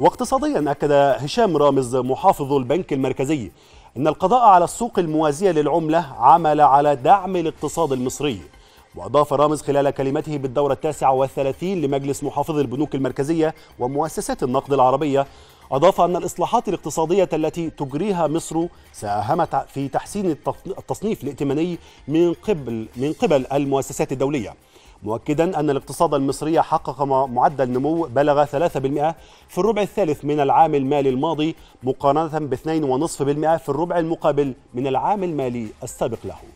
واقتصاديا أكد هشام رامز محافظ البنك المركزي أن القضاء على السوق الموازية للعملة عمل على دعم الاقتصاد المصري وأضاف رامز خلال كلمته بالدورة التاسعة والثلاثين لمجلس محافظي البنوك المركزية ومؤسسات النقد العربية أضاف أن الإصلاحات الاقتصادية التي تجريها مصر ساهمت في تحسين التصنيف الائتماني من قبل من قبل المؤسسات الدولية مؤكدا أن الاقتصاد المصري حقق معدل نمو بلغ 3% في الربع الثالث من العام المالي الماضي مقارنة ب 2.5% في الربع المقابل من العام المالي السابق له